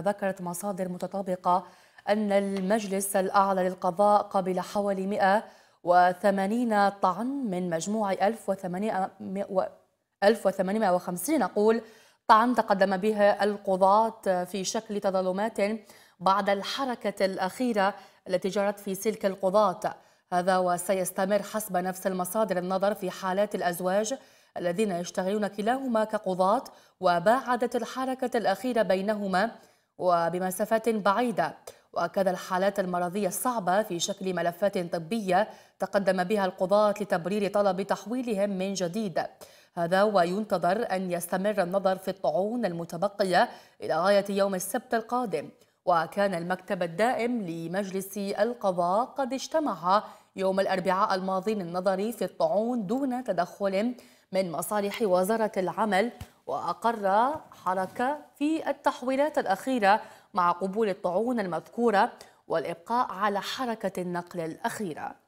ذكرت مصادر متطابقة أن المجلس الأعلى للقضاء قبل حوالي 180 طعن من مجموع 1850 نقول طعن تقدم به القضاة في شكل تظلمات بعد الحركة الأخيرة التي جرت في سلك القضاة هذا وسيستمر حسب نفس المصادر النظر في حالات الأزواج الذين يشتغلون كلاهما كقضاة وباعدت الحركة الأخيرة بينهما وبمسافات بعيدة وأكد الحالات المرضية الصعبة في شكل ملفات طبية تقدم بها القضاة لتبرير طلب تحويلهم من جديد هذا وينتظر أن يستمر النظر في الطعون المتبقية إلى غاية يوم السبت القادم وكان المكتب الدائم لمجلس القضاء قد اجتمع يوم الأربعاء الماضي للنظر في الطعون دون تدخل من مصالح وزارة العمل وأقر حركة في التحويلات الأخيرة مع قبول الطعون المذكورة والإبقاء على حركة النقل الأخيرة